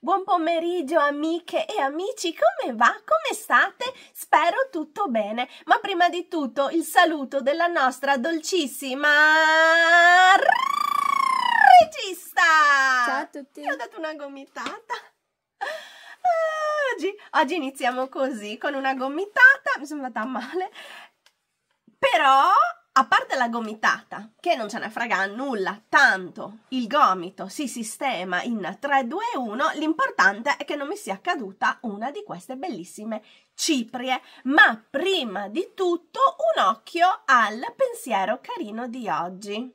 Buon pomeriggio amiche e amici, come va? Come state? Spero tutto bene, ma prima di tutto il saluto della nostra dolcissima regista! Ciao a tutti! Ti ho dato una gomitata. Ah, oggi, oggi iniziamo così, con una gomitata, mi sono andata male, però a parte la gomitata, che non ce ne frega nulla, tanto il gomito si sistema in 3, 2, 1, l'importante è che non mi sia caduta una di queste bellissime ciprie. Ma prima di tutto un occhio al pensiero carino di oggi.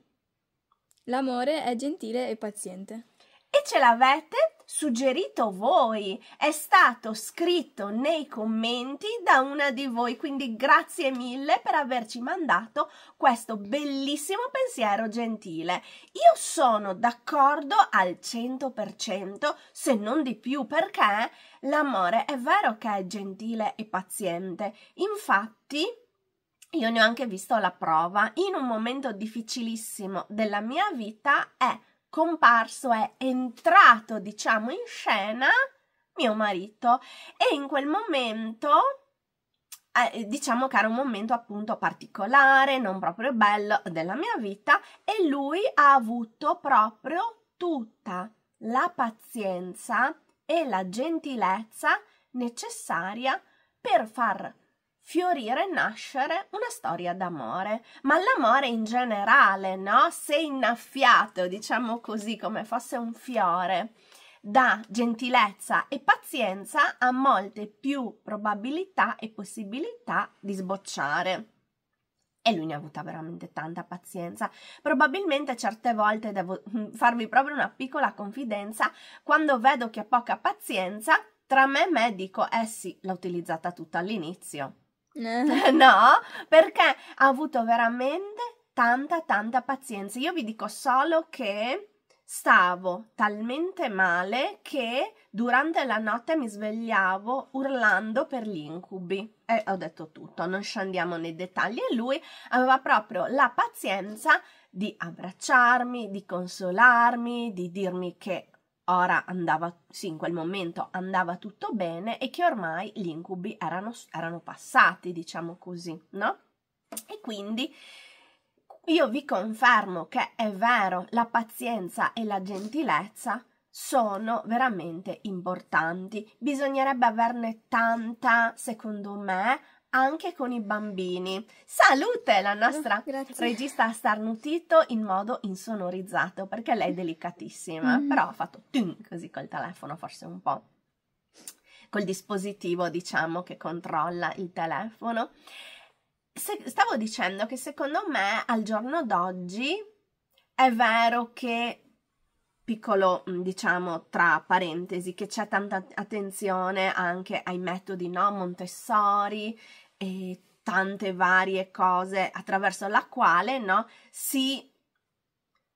L'amore è gentile e paziente. E ce l'avete? suggerito voi, è stato scritto nei commenti da una di voi, quindi grazie mille per averci mandato questo bellissimo pensiero gentile. Io sono d'accordo al 100%, se non di più, perché l'amore è vero che è gentile e paziente. Infatti, io ne ho anche visto la prova, in un momento difficilissimo della mia vita è comparso, è entrato, diciamo, in scena mio marito e in quel momento eh, diciamo che era un momento appunto particolare, non proprio bello della mia vita e lui ha avuto proprio tutta la pazienza e la gentilezza necessaria per far fiorire e nascere una storia d'amore, ma l'amore in generale, no? Se innaffiato, diciamo così, come fosse un fiore, da gentilezza e pazienza ha molte più probabilità e possibilità di sbocciare. E lui ne ha avuta veramente tanta pazienza. Probabilmente certe volte devo mm, farvi proprio una piccola confidenza. Quando vedo che ha poca pazienza, tra me e me dico, eh sì, l'ho utilizzata tutta all'inizio. Eh. no, perché ha avuto veramente tanta, tanta pazienza. Io vi dico solo che stavo talmente male che durante la notte mi svegliavo urlando per gli incubi. E ho detto tutto, non scendiamo nei dettagli. E lui aveva proprio la pazienza di abbracciarmi, di consolarmi, di dirmi che ora andava, sì, in quel momento andava tutto bene e che ormai gli incubi erano, erano passati, diciamo così, no? E quindi io vi confermo che è vero, la pazienza e la gentilezza sono veramente importanti. Bisognerebbe averne tanta, secondo me, anche con i bambini. Salute la nostra oh, Grazie. regista ha starnutito in modo insonorizzato perché lei è delicatissima, mm. però ha fatto ting, così col telefono forse un po' col dispositivo, diciamo, che controlla il telefono. Se, stavo dicendo che secondo me al giorno d'oggi è vero che piccolo mm, diciamo tra parentesi che c'è tanta attenzione anche ai metodi no Montessori e tante varie cose attraverso la quale no, si,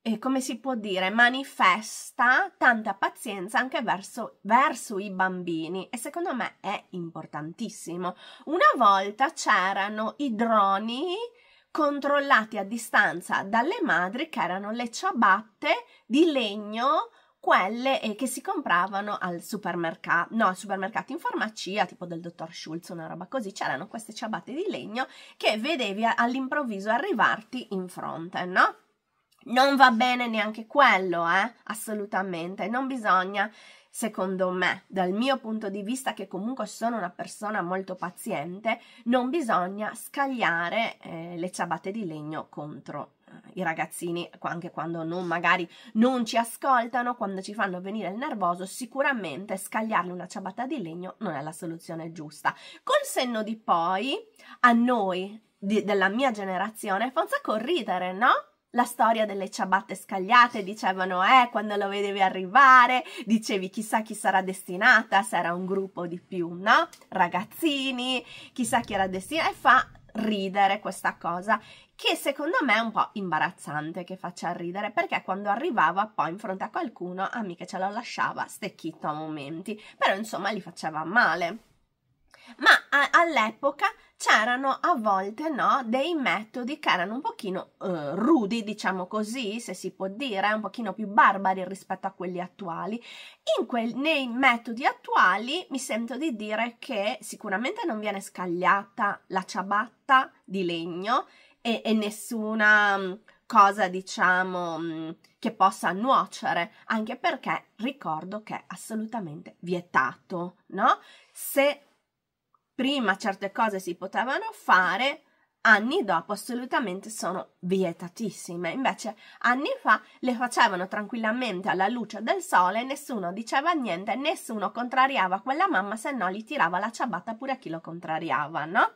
eh, come si può dire, manifesta tanta pazienza anche verso, verso i bambini e secondo me è importantissimo. Una volta c'erano i droni controllati a distanza dalle madri che erano le ciabatte di legno quelle eh, che si compravano al supermercato, no, al supermercato in farmacia, tipo del dottor Schulz, una roba così, c'erano queste ciabatte di legno che vedevi all'improvviso arrivarti in fronte, no? Non va bene neanche quello, eh? Assolutamente, non bisogna secondo me, dal mio punto di vista, che comunque sono una persona molto paziente, non bisogna scagliare eh, le ciabatte di legno contro i ragazzini, anche quando non, magari non ci ascoltano, quando ci fanno venire il nervoso, sicuramente scagliarle una ciabatta di legno non è la soluzione giusta. Col senno di poi, a noi di, della mia generazione, fa un sacco ridere, no? La storia delle ciabatte scagliate, dicevano, eh, quando lo vedevi arrivare, dicevi chissà chi sarà destinata, se era un gruppo di più, no? Ragazzini, chissà chi era destinata, e fa ridere questa cosa che secondo me è un po' imbarazzante che faccia ridere perché quando arrivava poi in fronte a qualcuno a me che ce lo lasciava stecchito a momenti, però insomma li faceva male. Ma a- all'epoca c'erano a volte no, dei metodi che erano un pochino eh, rudi, diciamo così, se si può dire, un pochino più barbari rispetto a quelli attuali. Que- nei metodi attuali mi sento di dire che sicuramente non viene scagliata la ciabatta di legno e, e nessuna mm, cosa diciamo mm, che possa nuocere, anche perché ricordo che è assolutamente vietato, no? Se prima certe cose si potevano fare, anni dopo assolutamente sono vietatissime. Invece anni fa le facevano tranquillamente alla luce del sole, nessuno diceva niente, nessuno contrariava quella mamma, se no gli tirava la ciabatta pure a chi lo contrariava, no?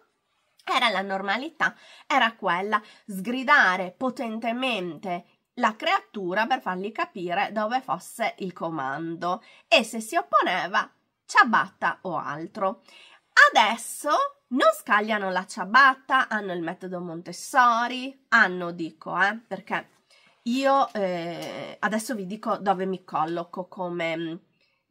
Era la normalità, era quella, sgridare potentemente la creatura per fargli capire dove fosse il comando e se si opponeva ciabatta o altro. Adesso non scagliano la ciabatta, hanno il metodo Montessori, hanno dico, eh, perché io eh, adesso vi dico dove mi colloco come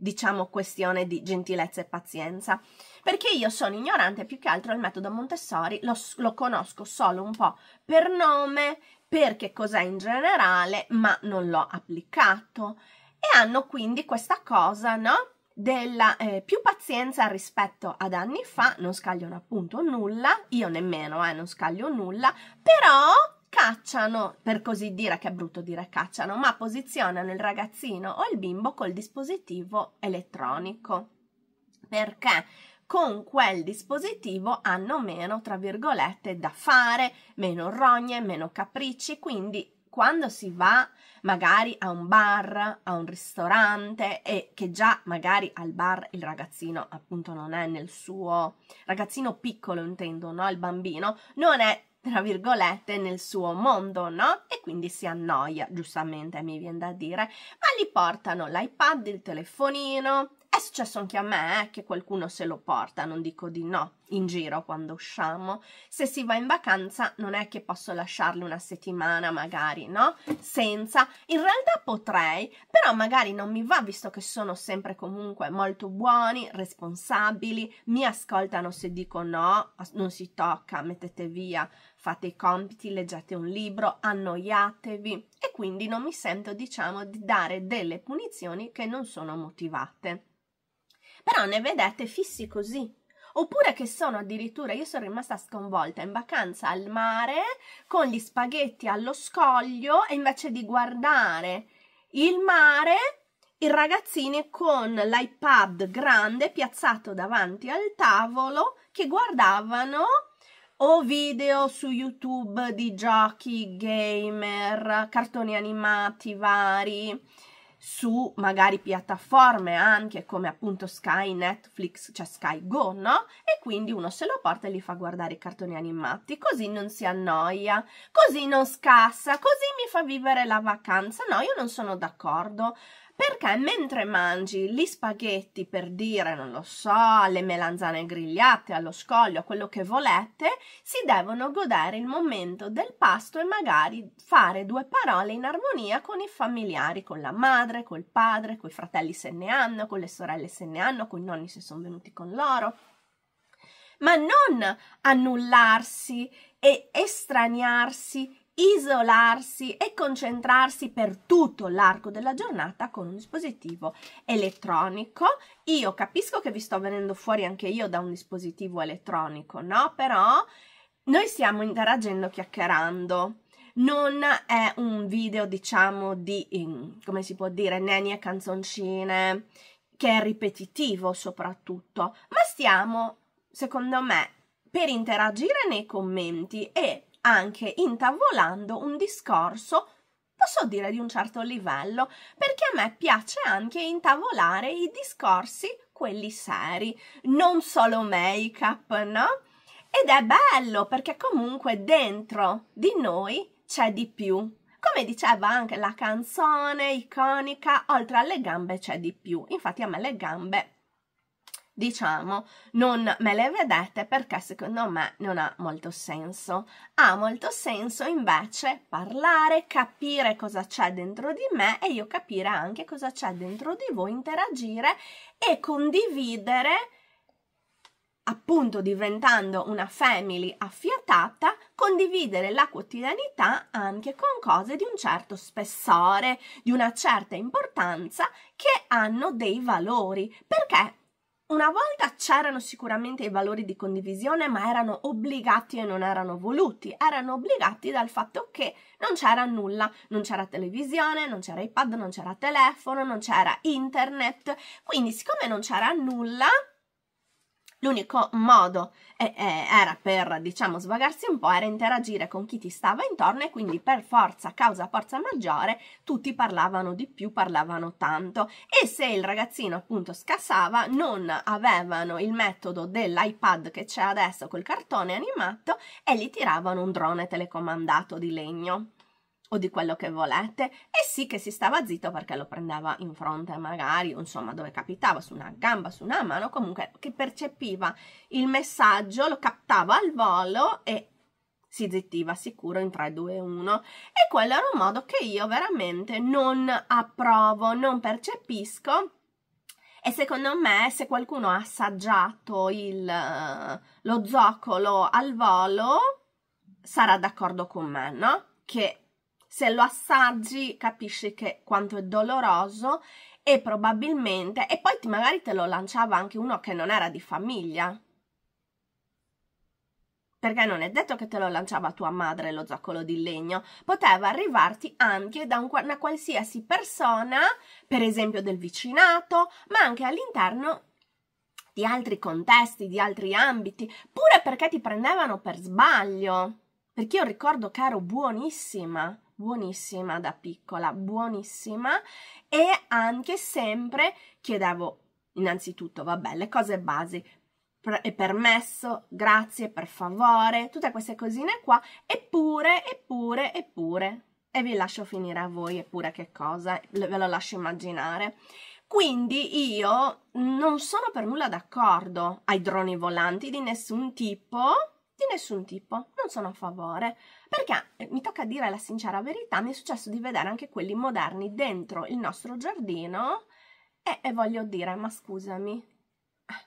diciamo, questione di gentilezza e pazienza. Perché io sono ignorante, più che altro il metodo Montessori lo, lo conosco solo un po' per nome, perché cos'è in generale, ma non l'ho applicato. E hanno quindi questa cosa, no? della eh, più pazienza rispetto ad anni fa, non scagliano appunto nulla, io nemmeno, eh, non scaglio nulla, però cacciano, per così dire, che è brutto dire cacciano, ma posizionano il ragazzino o il bimbo col dispositivo elettronico. Perché? con quel dispositivo hanno meno, tra virgolette, da fare, meno rogne, meno capricci, quindi quando si va magari a un bar, a un ristorante e che già magari al bar il ragazzino appunto non è nel suo ragazzino piccolo intendo, no, il bambino non è tra virgolette, nel suo mondo, no? E quindi si annoia, giustamente mi viene da dire, ma gli portano l'iPad, il telefonino. È successo anche a me eh, che qualcuno se lo porta, non dico di no, in giro quando usciamo. Se si va in vacanza non è che posso lasciarlo una settimana magari, no? Senza. In realtà potrei, però magari non mi va visto che sono sempre comunque molto buoni, responsabili, mi ascoltano se dico no, non si tocca, mettete via, fate i compiti, leggete un libro, annoiatevi e quindi non mi sento, diciamo, di dare delle punizioni che non sono motivate. Però ne vedete fissi così, oppure che sono addirittura, io sono rimasta sconvolta in vacanza al mare con gli spaghetti allo scoglio e invece di guardare il mare i ragazzini con l'iPad grande piazzato davanti al tavolo che guardavano o video su YouTube di giochi gamer, cartoni animati vari su magari piattaforme anche come appunto Sky, Netflix, cioè Sky Go, no? E quindi uno se lo porta e gli fa guardare i cartoni animati, così non si annoia, così non scassa, così mi fa vivere la vacanza. No, io non sono d'accordo perché mentre mangi gli spaghetti per dire, non lo so, le melanzane grigliate, allo scoglio, quello che volete, si devono godere il momento del pasto e magari fare due parole in armonia con i familiari, con la madre, col padre, coi fratelli se ne hanno, con le sorelle se ne hanno, con i nonni se sono venuti con loro. Ma non annullarsi e estraniarsi isolarsi e concentrarsi per tutto l'arco della giornata con un dispositivo elettronico. Io capisco che vi sto venendo fuori anche io da un dispositivo elettronico, no? Però noi stiamo interagendo chiacchierando. Non è un video, diciamo, di, in, come si può dire, neni e canzoncine, che è ripetitivo soprattutto, ma stiamo, secondo me, per interagire nei commenti e anche intavolando un discorso, posso dire di un certo livello, perché a me piace anche intavolare i discorsi, quelli seri, non solo make-up, no? Ed è bello perché comunque dentro di noi c'è di più. Come diceva anche la canzone iconica, oltre alle gambe c'è di più. Infatti a me le gambe diciamo, non me le vedete perché secondo me non ha molto senso. Ha molto senso invece parlare, capire cosa c'è dentro di me e io capire anche cosa c'è dentro di voi, interagire e condividere appunto diventando una family affiatata, condividere la quotidianità anche con cose di un certo spessore, di una certa importanza che hanno dei valori, perché una volta c'erano sicuramente i valori di condivisione, ma erano obbligati e non erano voluti, erano obbligati dal fatto che non c'era nulla, non c'era televisione, non c'era iPad, non c'era telefono, non c'era internet, quindi siccome non c'era nulla, L'unico modo eh, eh, era per, diciamo, svagarsi un po', era interagire con chi ti stava intorno e quindi per forza, causa forza maggiore, tutti parlavano di più, parlavano tanto. E se il ragazzino appunto scassava, non avevano il metodo dell'iPad che c'è adesso col cartone animato e gli tiravano un drone telecomandato di legno o di quello che volete e sì che si stava zitto perché lo prendeva in fronte magari insomma dove capitava su una gamba su una mano comunque che percepiva il messaggio lo captava al volo e si zittiva sicuro in 3, 2, 1 e quello era un modo che io veramente non approvo, non percepisco e secondo me se qualcuno ha assaggiato il, eh, lo zoccolo al volo sarà d'accordo con me, no? Che se lo assaggi capisci che quanto è doloroso e probabilmente e poi ti, magari te lo lanciava anche uno che non era di famiglia perché non è detto che te lo lanciava tua madre lo zoccolo di legno, poteva arrivarti anche da una qualsiasi persona, per esempio del vicinato, ma anche all'interno di altri contesti, di altri ambiti, pure perché ti prendevano per sbaglio. Perché io ricordo che ero buonissima, buonissima da piccola, buonissima e anche sempre chiedevo innanzitutto, vabbè, le cose basi, è permesso, grazie, per favore, tutte queste cosine qua, eppure, eppure, eppure, e vi lascio finire a voi, eppure che cosa, ve lo lascio immaginare. Quindi io non sono per nulla d'accordo ai droni volanti di nessun tipo, di nessun tipo, non sono a favore, perché eh, mi tocca dire la sincera verità, mi è successo di vedere anche quelli moderni dentro il nostro giardino e, e voglio dire, ma scusami, eh,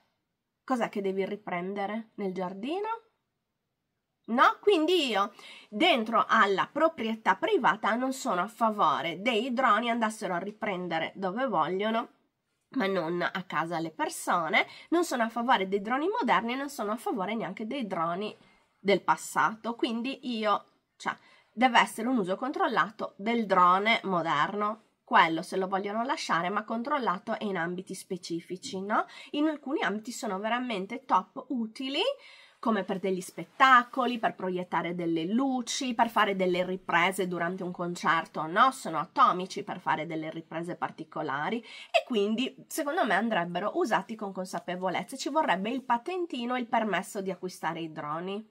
cos'è che devi riprendere nel giardino? No? Quindi io dentro alla proprietà privata non sono a favore dei droni andassero a riprendere dove vogliono ma non a casa le persone, non sono a favore dei droni moderni, non sono a favore neanche dei droni del passato, quindi io, cioè, deve essere un uso controllato del drone moderno, quello se lo vogliono lasciare, ma controllato in ambiti specifici, no? In alcuni ambiti sono veramente top utili, come per degli spettacoli, per proiettare delle luci, per fare delle riprese durante un concerto, no? Sono atomici per fare delle riprese particolari e quindi secondo me andrebbero usati con consapevolezza. Ci vorrebbe il patentino e il permesso di acquistare i droni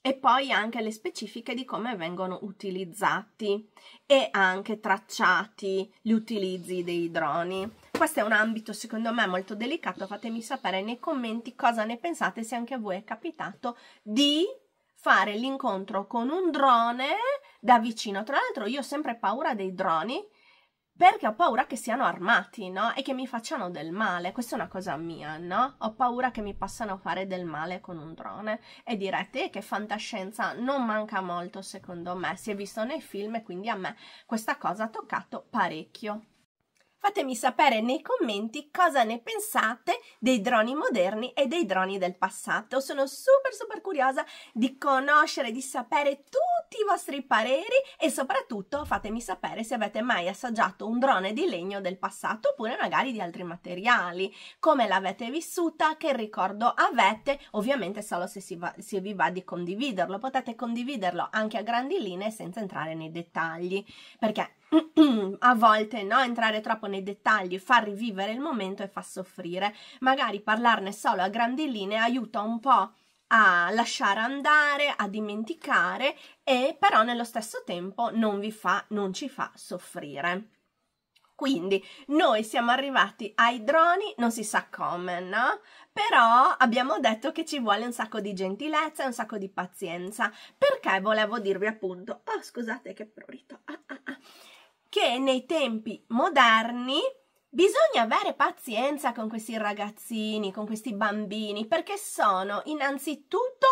e poi anche le specifiche di come vengono utilizzati e anche tracciati gli utilizzi dei droni questo è un ambito secondo me molto delicato, fatemi sapere nei commenti cosa ne pensate, se anche a voi è capitato di fare l'incontro con un drone da vicino. Tra l'altro io ho sempre paura dei droni perché ho paura che siano armati, no? E che mi facciano del male. Questa è una cosa mia, no? Ho paura che mi possano fare del male con un drone. E direte che fantascienza non manca molto, secondo me. Si è visto nei film e quindi a me questa cosa ha toccato parecchio. Fatemi sapere nei commenti cosa ne pensate dei droni moderni e dei droni del passato. Sono super super curiosa di conoscere, di sapere tutto tutti i vostri pareri e soprattutto fatemi sapere se avete mai assaggiato un drone di legno del passato oppure magari di altri materiali, come l'avete vissuta, che ricordo avete, ovviamente solo se, si va, se vi va di condividerlo, potete condividerlo anche a grandi linee senza entrare nei dettagli, perché a volte no, entrare troppo nei dettagli fa rivivere il momento e fa soffrire, magari parlarne solo a grandi linee aiuta un po' a lasciare andare, a dimenticare e però nello stesso tempo non vi fa, non ci fa soffrire. Quindi noi siamo arrivati ai droni, non si sa come, no? Però abbiamo detto che ci vuole un sacco di gentilezza e un sacco di pazienza, perché volevo dirvi appunto, oh scusate che prurito, ah, ah, ah, che nei tempi moderni Bisogna avere pazienza con questi ragazzini, con questi bambini, perché sono innanzitutto,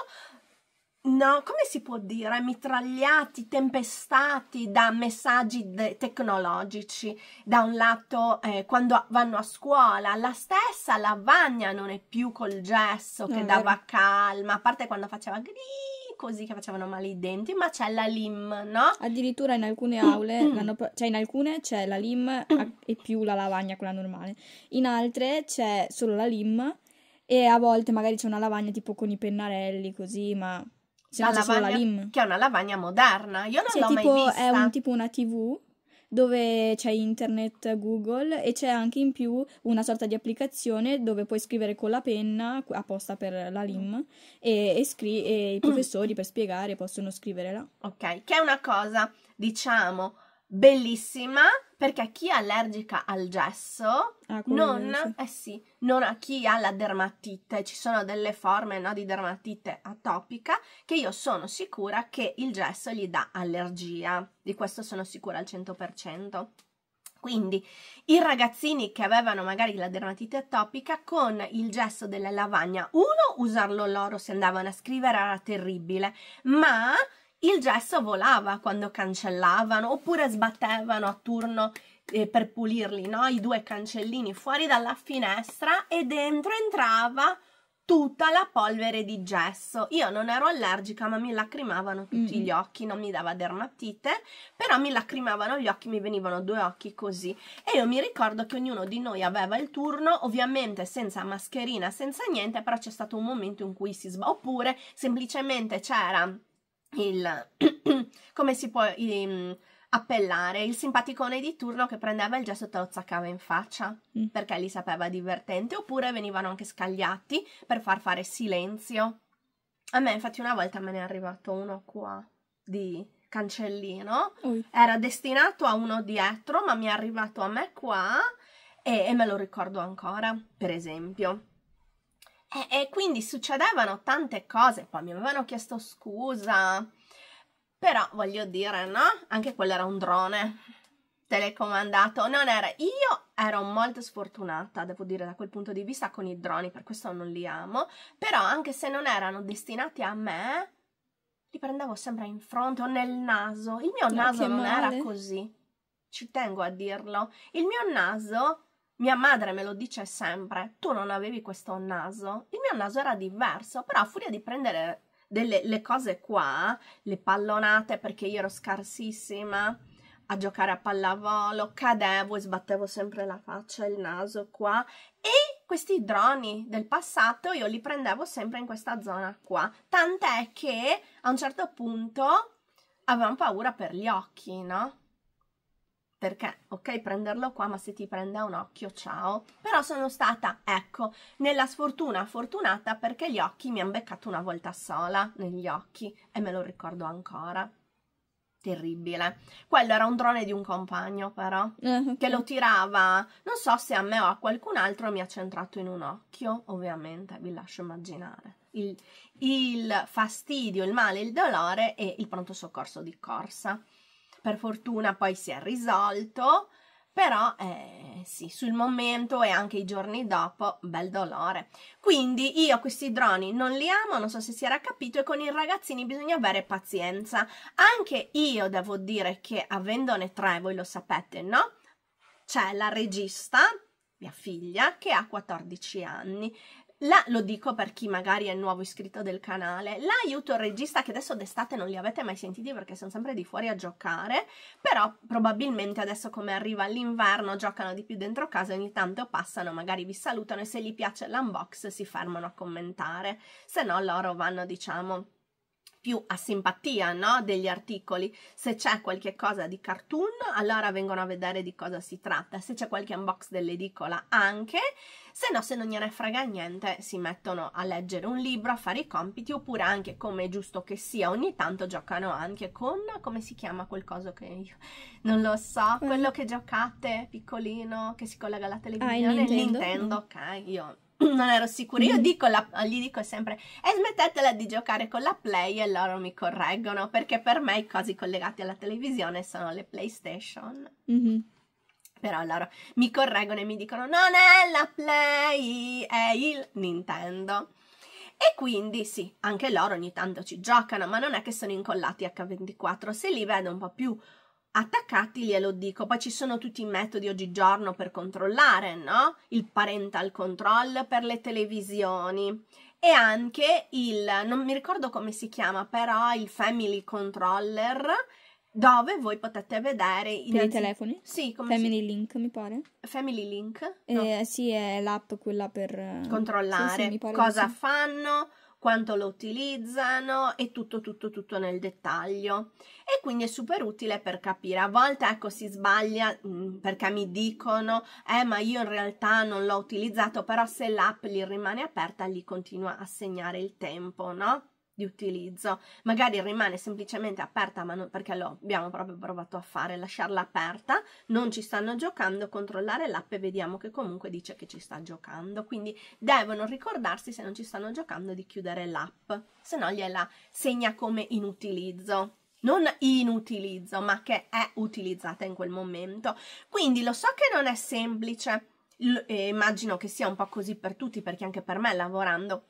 no, come si può dire, mitragliati, tempestati da messaggi de- tecnologici. Da un lato, eh, quando vanno a scuola, la stessa lavagna non è più col gesso che dava calma, a parte quando faceva grigio così che facevano male i denti, ma c'è la LIM, no? Addirittura in alcune mm. aule, mm. cioè in alcune c'è la LIM mm. e più la lavagna, quella normale. In altre c'è solo la LIM e a volte magari c'è una lavagna tipo con i pennarelli così, ma... Se la lavagna, la LIM. Che è una lavagna moderna, io non cioè, l'ho tipo, mai vista. È un, tipo una TV dove c'è internet, Google e c'è anche in più una sorta di applicazione dove puoi scrivere con la penna apposta per la LIM e, e, scri- e i professori per spiegare possono scrivere là. Ok, che è una cosa, diciamo, bellissima perché chi è allergica al gesso ah, non, eh sì, non a chi ha la dermatite, ci sono delle forme no, di dermatite atopica che io sono sicura che il gesso gli dà allergia, di questo sono sicura al 100%. Quindi i ragazzini che avevano magari la dermatite atopica con il gesso della lavagna, uno usarlo loro se andavano a scrivere era terribile, ma il gesso volava quando cancellavano oppure sbattevano a turno eh, per pulirli, no? I due cancellini fuori dalla finestra e dentro entrava tutta la polvere di gesso. Io non ero allergica, ma mi lacrimavano tutti mm. gli occhi, non mi dava dermatite, però mi lacrimavano gli occhi, mi venivano due occhi così. E io mi ricordo che ognuno di noi aveva il turno, ovviamente senza mascherina, senza niente, però c'è stato un momento in cui si sbava, oppure semplicemente c'era il, come si può il, ehm, appellare il simpaticone di turno che prendeva il gesso e te lo zaccava in faccia mm. perché li sapeva divertente oppure venivano anche scagliati per far fare silenzio. A me infatti una volta me ne è arrivato uno qua di cancellino, mm. era destinato a uno dietro ma mi è arrivato a me qua e, e me lo ricordo ancora, per esempio. E, e quindi succedevano tante cose, poi mi avevano chiesto scusa, però voglio dire, no? Anche quello era un drone telecomandato, non era... Io ero molto sfortunata, devo dire, da quel punto di vista con i droni, per questo non li amo, però anche se non erano destinati a me, li prendevo sempre in fronte o nel naso. Il mio naso non male. era così, ci tengo a dirlo. Il mio naso mia madre me lo dice sempre, tu non avevi questo naso? Il mio naso era diverso, però a furia di prendere delle cose qua, le pallonate perché io ero scarsissima a giocare a pallavolo, cadevo e sbattevo sempre la faccia, e il naso qua e questi droni del passato io li prendevo sempre in questa zona qua, tant'è che a un certo punto avevamo paura per gli occhi, no? perché ok prenderlo qua ma se ti prende un occhio ciao però sono stata ecco nella sfortuna fortunata perché gli occhi mi hanno beccato una volta sola negli occhi e me lo ricordo ancora terribile quello era un drone di un compagno però eh, che lo tirava non so se a me o a qualcun altro mi ha centrato in un occhio ovviamente vi lascio immaginare il, il fastidio il male il dolore e il pronto soccorso di corsa per fortuna poi si è risolto, però eh, sì, sul momento e anche i giorni dopo, bel dolore. Quindi io questi droni non li amo, non so se si era capito, e con i ragazzini bisogna avere pazienza. Anche io devo dire che avendone tre, voi lo sapete, no? C'è la regista, mia figlia, che ha 14 anni la, lo dico per chi magari è nuovo iscritto del canale, là aiuto il regista che adesso d'estate non li avete mai sentiti perché sono sempre di fuori a giocare, però probabilmente adesso come arriva l'inverno giocano di più dentro casa, ogni tanto passano, magari vi salutano e se gli piace l'unbox si fermano a commentare, se no loro vanno diciamo più a simpatia no? degli articoli. Se c'è qualche cosa di cartoon, allora vengono a vedere di cosa si tratta. Se c'è qualche unbox dell'edicola, anche. Se no, se non gliene frega niente, si mettono a leggere un libro, a fare i compiti, oppure anche, come è giusto che sia, ogni tanto giocano anche con, come si chiama quel coso che io non lo so, quello eh. che giocate, piccolino, che si collega alla ah, televisione, ah, Nintendo. Nintendo, ok, io non ero sicura. Io mm-hmm. dico la, gli dico sempre: e smettetela di giocare con la Play e loro mi correggono perché per me i cosi collegati alla televisione sono le PlayStation. Mm-hmm. Però loro mi correggono e mi dicono: non è la Play, è il Nintendo. E quindi sì, anche loro ogni tanto ci giocano, ma non è che sono incollati H24. Se li vedo un po' più attaccati glielo dico. Poi ci sono tutti i metodi oggigiorno per controllare, no? Il parental control per le televisioni e anche il, non mi ricordo come si chiama, però il family controller dove voi potete vedere i innanzi... telefoni? Sì, come Family si... Link, mi pare. Family Link? Eh, no. Eh, sì, è l'app quella per controllare sì, sì, cosa sì. fanno, quanto lo utilizzano e tutto tutto tutto nel dettaglio e quindi è super utile per capire a volte ecco si sbaglia mh, mm, perché mi dicono eh ma io in realtà non l'ho utilizzato però se l'app lì rimane aperta gli continua a segnare il tempo no? di utilizzo. Magari rimane semplicemente aperta, ma non, perché lo abbiamo proprio provato a fare, lasciarla aperta, non ci stanno giocando, controllare l'app e vediamo che comunque dice che ci sta giocando. Quindi devono ricordarsi se non ci stanno giocando di chiudere l'app, se no gliela segna come in utilizzo non in utilizzo, ma che è utilizzata in quel momento. Quindi lo so che non è semplice, L immagino che sia un po' così per tutti, perché anche per me lavorando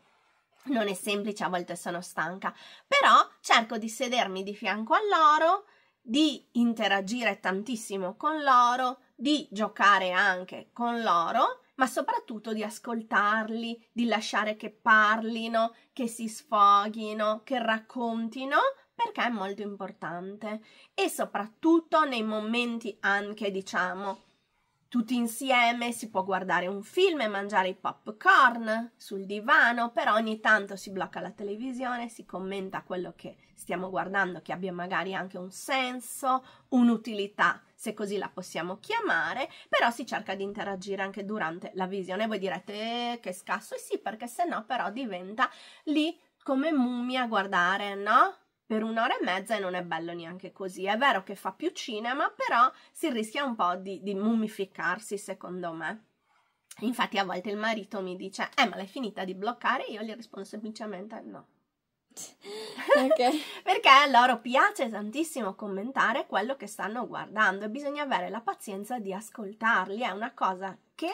non è semplice, a volte sono stanca, però cerco di sedermi di fianco a loro, di interagire tantissimo con loro, di giocare anche con loro, ma soprattutto di ascoltarli, di lasciare che parlino, che si sfoghino, che raccontino, perché è molto importante e soprattutto nei momenti anche, diciamo, tutti insieme si può guardare un film e mangiare i popcorn sul divano, però ogni tanto si blocca la televisione, si commenta quello che stiamo guardando che abbia magari anche un senso, un'utilità, se così la possiamo chiamare, però si cerca di interagire anche durante la visione. Voi direte eh, che scasso, e eh sì, perché se no però diventa lì come mummia a guardare, no? per un'ora e mezza e non è bello neanche così. È vero che fa più cinema, però si rischia un po' di, di mummificarsi, secondo me. Infatti a volte il marito mi dice, eh ma l'hai finita di bloccare? Io gli rispondo semplicemente no. Okay. Perché a loro piace tantissimo commentare quello che stanno guardando e bisogna avere la pazienza di ascoltarli. È una cosa che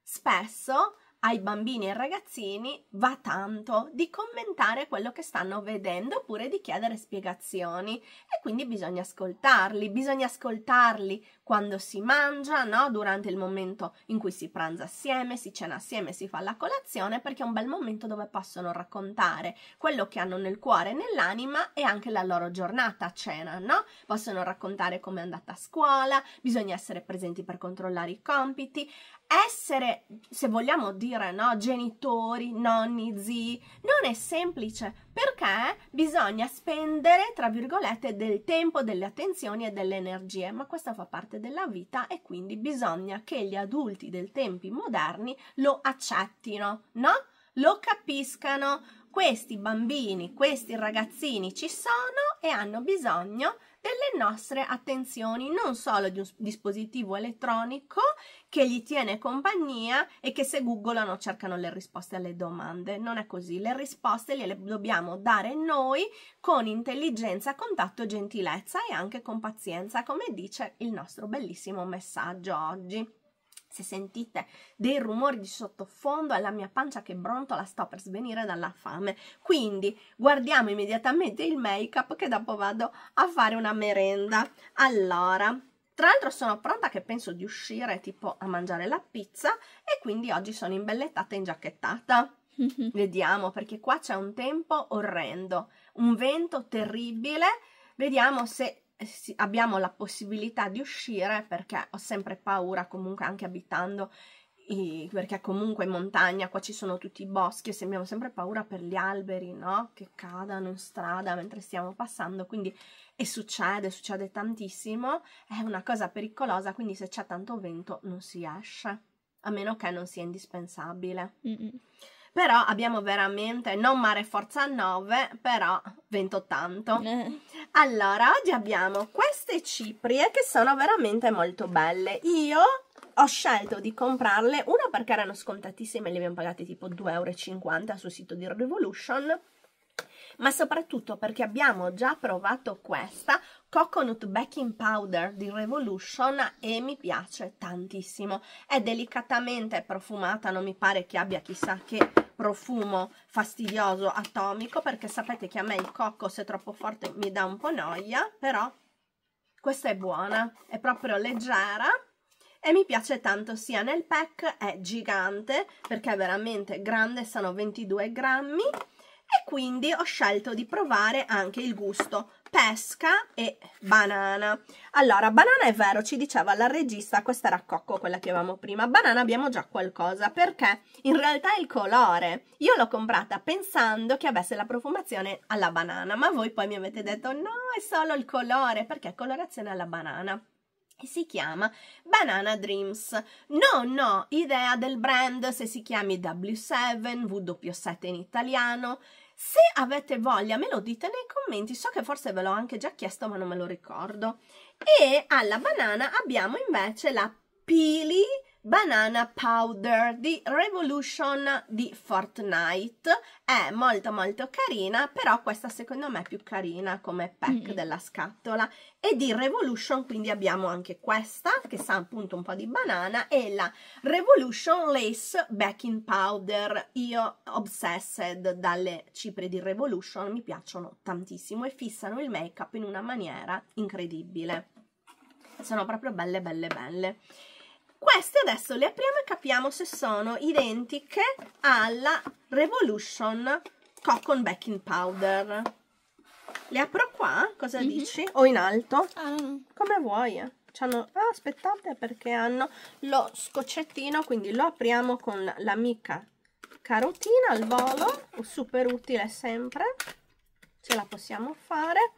spesso ai bambini e ai ragazzini va tanto di commentare quello che stanno vedendo oppure di chiedere spiegazioni e quindi bisogna ascoltarli, bisogna ascoltarli quando si mangia, no? durante il momento in cui si pranza assieme, si cena assieme, si fa la colazione perché è un bel momento dove possono raccontare quello che hanno nel cuore e nell'anima e anche la loro giornata a cena, no? Possono raccontare come è andata a scuola, bisogna essere presenti per controllare i compiti, essere, se vogliamo dire, no, genitori, nonni, zii, non è semplice perché bisogna spendere, tra virgolette, del tempo, delle attenzioni e delle energie, ma questa fa parte della vita e quindi bisogna che gli adulti dei tempi moderni lo accettino, no? Lo capiscano. Questi bambini, questi ragazzini ci sono e hanno bisogno delle nostre attenzioni, non solo di un dispositivo elettronico che gli tiene compagnia e che se googolano cercano le risposte alle domande. Non è così, le risposte le dobbiamo dare noi con intelligenza, contatto, gentilezza e anche con pazienza, come dice il nostro bellissimo messaggio oggi. Se sentite dei rumori di sottofondo, è la mia pancia che brontola, sto per svenire dalla fame. Quindi guardiamo immediatamente il make-up che dopo vado a fare una merenda. Allora, tra l'altro sono pronta che penso di uscire tipo a mangiare la pizza e quindi oggi sono imbellettata e ingiacchettata. Vediamo, perché qua c'è un tempo orrendo, un vento terribile. Vediamo se abbiamo la possibilità di uscire perché ho sempre paura comunque anche abitando perché comunque in montagna qua ci sono tutti i boschi e abbiamo sempre paura per gli alberi, no? Che cadano in strada mentre stiamo passando, quindi e succede, succede tantissimo, è una cosa pericolosa, quindi se c'è tanto vento non si esce, a meno che non sia indispensabile. Mm -mm però abbiamo veramente non mare forza 9 però vento tanto eh. allora oggi abbiamo queste ciprie che sono veramente molto belle io ho scelto di comprarle una perché erano scontatissime le abbiamo pagate tipo 2,50 euro sul sito di Revolution ma soprattutto perché abbiamo già provato questa Coconut Baking Powder di Revolution e mi piace tantissimo. È delicatamente profumata, non mi pare che abbia chissà che profumo fastidioso atomico perché sapete che a me il cocco se troppo forte mi dà un po' noia però questa è buona è proprio leggera e mi piace tanto sia nel pack è gigante perché è veramente grande sono 22 grammi e quindi ho scelto di provare anche il gusto pesca e banana. Allora, banana è vero, ci diceva la regista, questa era Cocco, quella che avevamo prima. Banana abbiamo già qualcosa, perché in realtà è il colore. Io l'ho comprata pensando che avesse la profumazione alla banana, ma voi poi mi avete detto no, è solo il colore, perché è colorazione alla banana si chiama Banana Dreams. No, no, idea del brand, se si chiami W7, W7 in italiano, se avete voglia me lo dite nei commenti, so che forse ve l'ho anche già chiesto ma non me lo ricordo. E alla banana abbiamo invece la Pili Banana Powder di Revolution di Fortnite è molto molto carina però questa secondo me è più carina come pack mm. della scatola e di Revolution quindi abbiamo anche questa che sa appunto un po' di banana e la Revolution Lace Baking Powder io obsessed dalle cipre di Revolution mi piacciono tantissimo e fissano il make up in una maniera incredibile sono proprio belle belle belle queste adesso le apriamo e capiamo se sono identiche alla Revolution Coccon Baking Powder. Le apro qua, cosa mm -hmm. dici? O in alto? Ah, no, Come vuoi. Hanno... Ah, aspettate perché hanno lo scoccettino quindi lo apriamo con l'amica carotina al volo, super utile sempre. Ce la possiamo fare.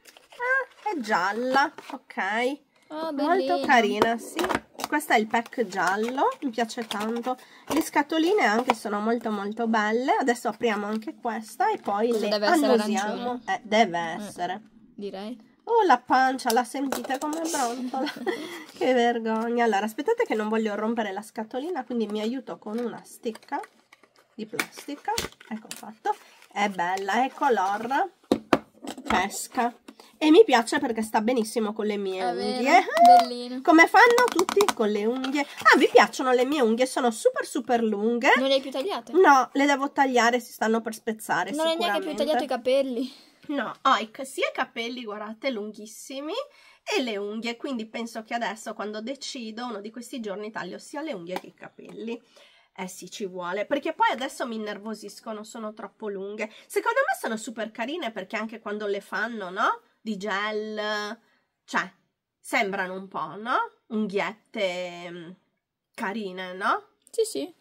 Ah, è gialla, ok. Oh, Molto carina, sì questo è il pack giallo mi piace tanto le scatoline anche sono molto molto belle adesso apriamo anche questa e poi Cosa le deve annusiamo eh, deve essere eh, direi Oh la pancia, la sentite come brontola? che vergogna. Allora, aspettate che non voglio rompere la scatolina, quindi mi aiuto con una sticca di plastica. Ecco fatto. È bella, è color pesca. E mi piace perché sta benissimo con le mie È unghie. Vero, Come fanno tutti con le unghie? Ah, vi piacciono le mie unghie? Sono super super lunghe. Non le hai più tagliate? No, le devo tagliare, si stanno per spezzare Non hai neanche più tagliato i capelli. No, ho i, sia i capelli, guardate, lunghissimi e le unghie, quindi penso che adesso quando decido uno di questi giorni taglio sia le unghie che i capelli. Eh sì, ci vuole, perché poi adesso mi innervosiscono, sono troppo lunghe. Secondo me sono super carine perché anche quando le fanno, no? di gel, cioè sembrano un po', no? Unghiette mm, carine, no? Sì, sì.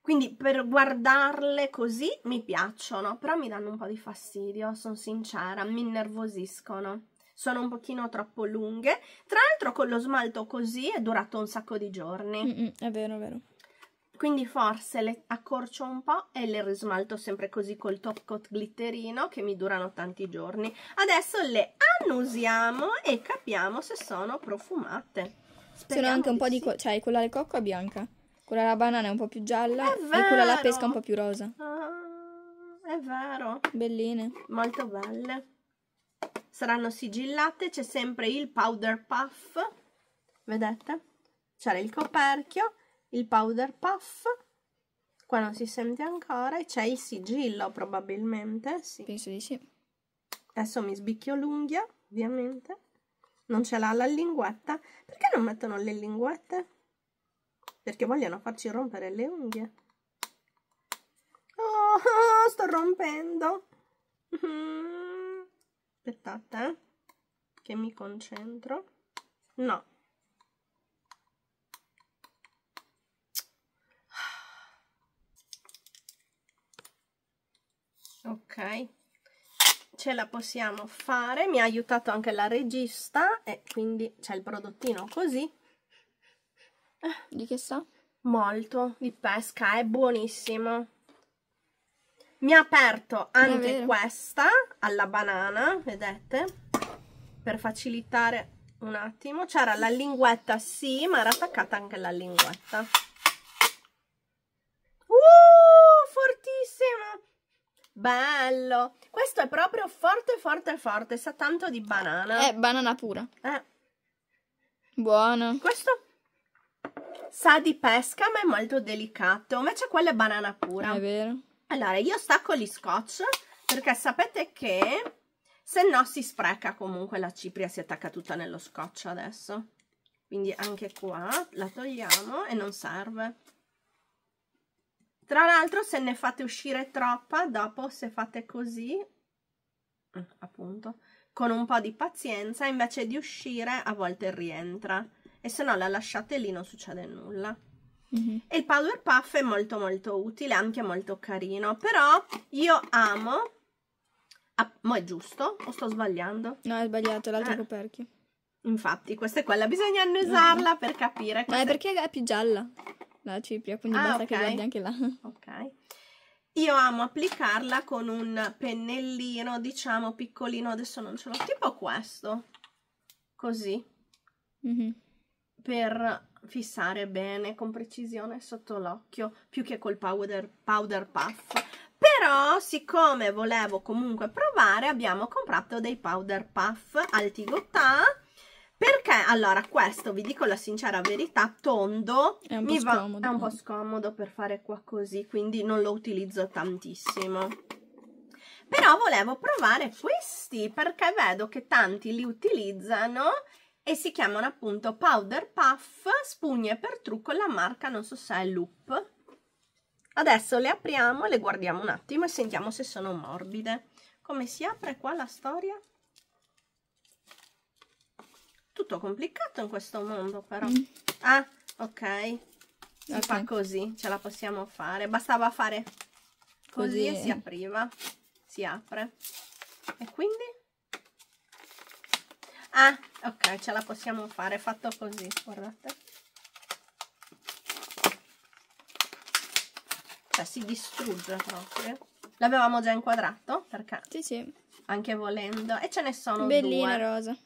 Quindi per guardarle così mi piacciono, però mi danno un po' di fastidio, sono sincera, mi innervosiscono. Sono un pochino troppo lunghe. Tra l'altro con lo smalto così è durato un sacco di giorni. Mm -mm, è vero, è vero quindi forse le accorcio un po' e le rismalto sempre così col top coat glitterino che mi durano tanti giorni. Adesso le annusiamo e capiamo se sono profumate. Speriamo sono anche un po' di... Sì. cioè quella del cocco è bianca, quella della banana è un po' più gialla e quella della pesca è un po' più rosa. Ah, è vero. Belline. Molto belle. Saranno sigillate, c'è sempre il powder puff, vedete? C'era il coperchio il powder puff, qua non si sente ancora, e c'è il sigillo probabilmente, sì. Penso di sì. Adesso mi sbicchio l'unghia, ovviamente. Non ce l'ha la linguetta. Perché non mettono le linguette? Perché vogliono farci rompere le unghie. Oh, sto rompendo. Mm-hmm. Aspettate, eh, che mi concentro. No, ok ce la possiamo fare mi ha aiutato anche la regista e quindi c'è il prodottino così di che sa? molto di pesca è buonissimo mi ha aperto anche questa alla banana vedete per facilitare un attimo c'era la linguetta sì ma era attaccata anche la linguetta Bello! Questo è proprio forte, forte, forte. Sa tanto di banana. È eh, banana pura. Eh. Buono. Questo sa di pesca, ma è molto delicato. Invece quello è banana pura. È vero. Allora, io stacco gli scotch perché sapete che se no si spreca comunque la cipria, si attacca tutta nello scotch adesso. Quindi anche qua la togliamo e non serve. Tra l'altro se ne fate uscire troppa, dopo se fate così, eh, appunto, con un po' di pazienza, invece di uscire a volte rientra. E se no la lasciate lì non succede nulla. Mm-hmm. E il Power Puff è molto molto utile, anche molto carino. Però io amo... Ah, ma è giusto? O sto sbagliando? No, è sbagliato, l'altro eh. coperchio. Infatti, questa è quella, bisogna annusarla no. per capire. Ma è perché è più gialla la cipria, quindi ah, basta okay. che guardi anche là. Ok. Io amo applicarla con un pennellino, diciamo, piccolino, adesso non ce l'ho, tipo questo, così, mm -hmm. per fissare bene, con precisione, sotto l'occhio, più che col powder, powder puff. Però, siccome volevo comunque provare, abbiamo comprato dei powder puff altigottà, perché, allora, questo, vi dico la sincera verità, tondo è un po', scomodo, va, è un po scomodo per fare qua così, quindi non lo utilizzo tantissimo. Però volevo provare questi, perché vedo che tanti li utilizzano e si chiamano appunto Powder Puff, spugne per trucco, la marca non so se è Loop. Adesso le apriamo, le guardiamo un attimo e sentiamo se sono morbide. Come si apre qua la storia? tutto complicato in questo mondo però mm. ah ok si okay. fa così ce la possiamo fare bastava fare così, così. e si apriva si apre e quindi ah ok ce la possiamo fare fatto così guardate cioè si distrugge proprio l'avevamo già inquadrato perché sì sì anche volendo e ce ne sono bellina due. rosa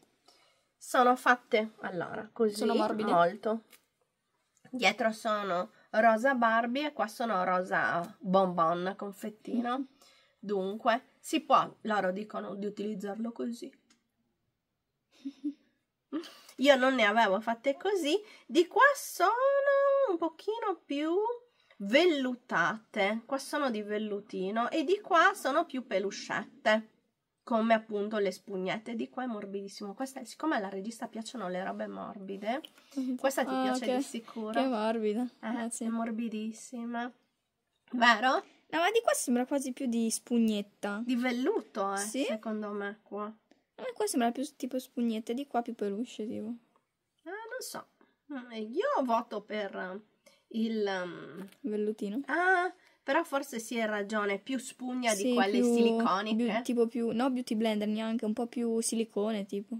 sono fatte allora così sono morbide. molto dietro sono rosa Barbie e qua sono rosa bonbon confettino mm. dunque si può loro dicono di utilizzarlo così io non ne avevo fatte così di qua sono un pochino più vellutate qua sono di vellutino e di qua sono più peluscette come appunto le spugnette di qua è morbidissimo questa siccome alla regista piacciono le robe morbide mhm. questa ti oh, piace che, ah, di sicuro che morbida eh, eh sì. è morbidissima vero? no ma di qua sembra quasi più di spugnetta di velluto eh, sì? secondo me qua ma qua sembra più tipo spugnetta di qua più peluche tipo ah non so mm, io voto per il um... vellutino ah però forse si è ragione, più spugna sì, di quelle più, siliconiche. Più, tipo più, no beauty blender neanche, un po' più silicone tipo.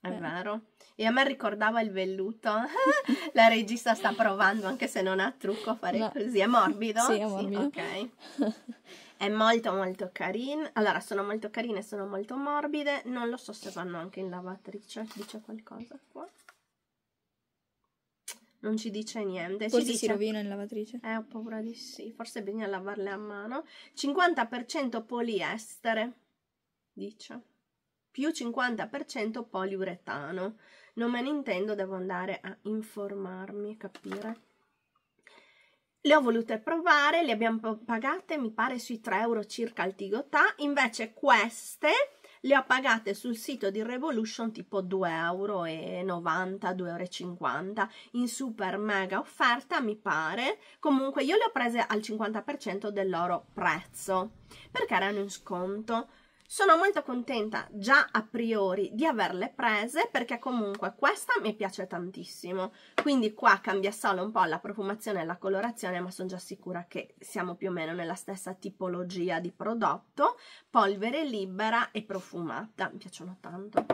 È Beh. vero. E a me ricordava il velluto. La regista sta provando, anche se non ha trucco, a fare no. così. È morbido? Sì, è morbido. Sì, ok. È molto molto carino. Allora, sono molto carine, sono molto morbide. Non lo so se vanno anche in lavatrice. Dice qualcosa qua? non ci dice niente. Forse dice... si rovina in lavatrice. Eh, ho paura di sì. Forse bisogna lavarle a mano. 50% poliestere, dice. Più 50% poliuretano. Non me ne intendo, devo andare a informarmi e capire. Le ho volute provare, le abbiamo pagate, mi pare, sui 3 euro circa al Tigotà. Invece queste le ho pagate sul sito di Revolution tipo 2,90 euro, 2,50 euro in super mega offerta mi pare, comunque io le ho prese al 50% del loro prezzo perché erano in sconto sono molto contenta già a priori di averle prese perché comunque questa mi piace tantissimo, quindi qua cambia solo un po' la profumazione e la colorazione ma sono già sicura che siamo più o meno nella stessa tipologia di prodotto, polvere libera e profumata, mi piacciono tanto.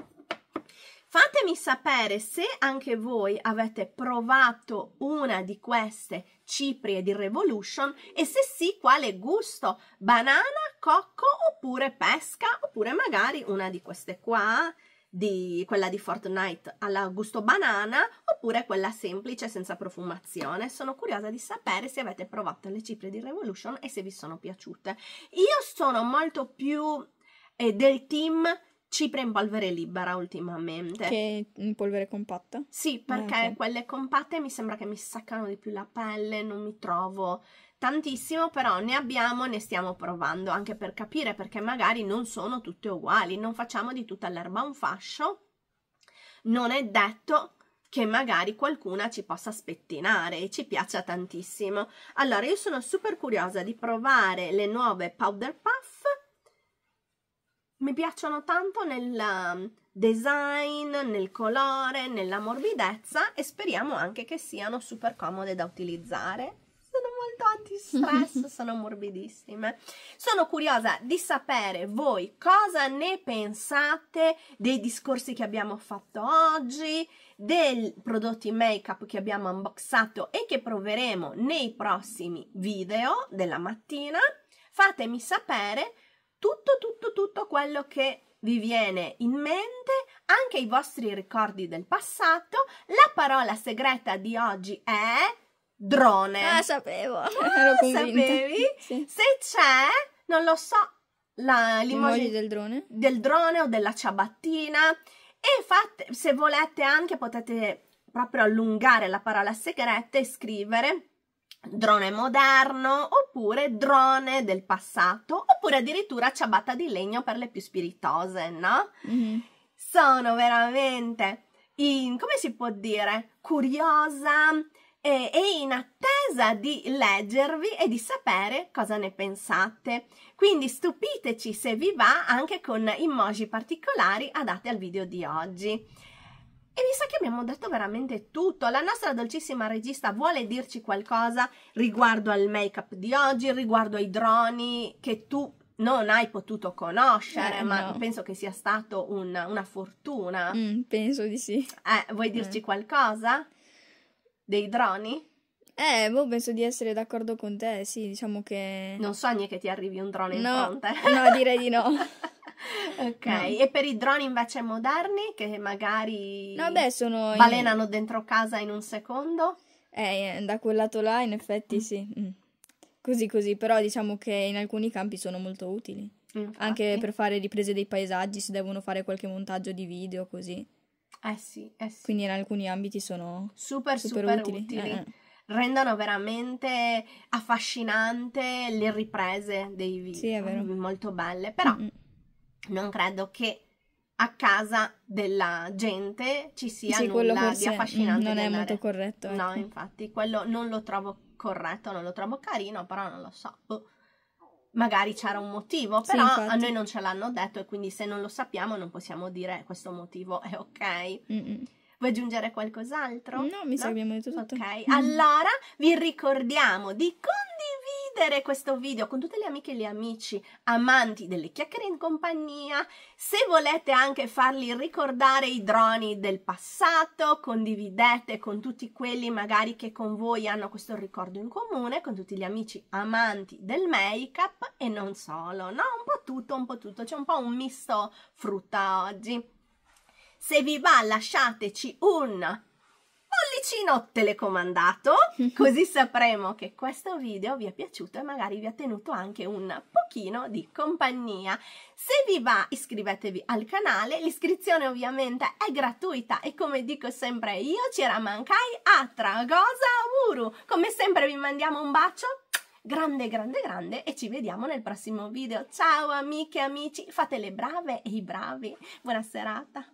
Fatemi sapere se anche voi avete provato una di queste ciprie di Revolution e se sì quale gusto, banana, cocco oppure pesca oppure magari una di queste qua, di quella di Fortnite al gusto banana oppure quella semplice senza profumazione. Sono curiosa di sapere se avete provato le ciprie di Revolution e se vi sono piaciute. Io sono molto più eh, del team cipria in polvere libera ultimamente. Che in polvere compatta? Sì, ah, perché ah, okay. quelle compatte mi sembra che mi saccano di più la pelle, non mi trovo tantissimo, però ne abbiamo e ne stiamo provando anche per capire perché magari non sono tutte uguali, non facciamo di tutta l'erba un fascio. Non è detto che magari qualcuna ci possa spettinare e ci piaccia tantissimo. Allora, io sono super curiosa di provare le nuove Powder Puff mi piacciono tanto nel um, design, nel colore, nella morbidezza e speriamo anche che siano super comode da utilizzare Sono molto antistress, sono morbidissime. Sono curiosa di sapere voi cosa ne pensate dei discorsi che abbiamo fatto oggi, dei prodotti make-up che abbiamo unboxato e che proveremo nei prossimi video della mattina. Fatemi sapere tutto, tutto, tutto quello che vi viene in mente, anche i vostri ricordi del passato. La parola segreta di oggi è drone. Ah, sapevo. Ah, sapevi? Sì. Se c'è, non lo so, la l'emoji del drone. Del drone o della ciabattina. E fate, se volete anche potete proprio allungare la parola segreta e scrivere drone moderno oppure drone del passato oppure addirittura ciabatta di legno per le più spiritose, no? Mm-hmm. Sono veramente, in, come si può dire, curiosa e, e in attesa di leggervi e di sapere cosa ne pensate. Quindi stupiteci se vi va anche con emoji particolari adatti al video di oggi. E mi sa che abbiamo detto veramente tutto. La nostra dolcissima regista vuole dirci qualcosa riguardo al make-up di oggi, riguardo ai droni che tu non hai potuto conoscere, eh, ma no. penso che sia stato un, una fortuna. Mm, penso di sì. Eh, vuoi dirci eh. qualcosa dei droni? Eh, boh, penso di essere d'accordo con te, sì, diciamo che... Non sogni che ti arrivi un drone no, in fronte. No, direi di no. ok, no. e per i droni invece moderni che magari Vabbè, sono balenano in... dentro casa in un secondo? Eh, eh, da quel lato là in effetti mm. sì. Mm. Così così, però diciamo che in alcuni campi sono molto utili. Infatti. Anche per fare riprese dei paesaggi si devono fare qualche montaggio di video così. Eh sì, eh sì. Quindi in alcuni ambiti sono super super, super utili. utili. Eh, eh. rendono veramente affascinante le riprese dei video. Sì, è vero. Molto belle, però... Mm-mm non credo che a casa della gente ci sia sì, nulla di affascinante. Non è andare. molto corretto. No, ecco. infatti, quello non lo trovo corretto, non lo trovo carino, però non lo so. Boh. Magari c'era un motivo, però sì, a noi non ce l'hanno detto e quindi se non lo sappiamo non possiamo dire questo motivo è ok. Mm-mm. Vuoi aggiungere qualcos'altro? No, mi no? sa che abbiamo detto tutto. Ok, mm. allora vi ricordiamo di continuare condividere questo video con tutte le amiche e gli amici amanti delle chiacchiere in compagnia. Se volete anche farli ricordare i droni del passato, condividete con tutti quelli magari che con voi hanno questo ricordo in comune, con tutti gli amici amanti del make-up e non solo, no? Un po' tutto, un po' tutto, c'è un po' un misto frutta oggi. Se vi va lasciateci un pollicino telecomandato, così sapremo che questo video vi è piaciuto e magari vi ha tenuto anche un pochino di compagnia. Se vi va iscrivetevi al canale, l'iscrizione ovviamente è gratuita e come dico sempre io, ci Mankai a Tragosa Uru. Come sempre vi mandiamo un bacio grande grande grande e ci vediamo nel prossimo video. Ciao amiche e amici, fate le brave e i bravi. Buona serata.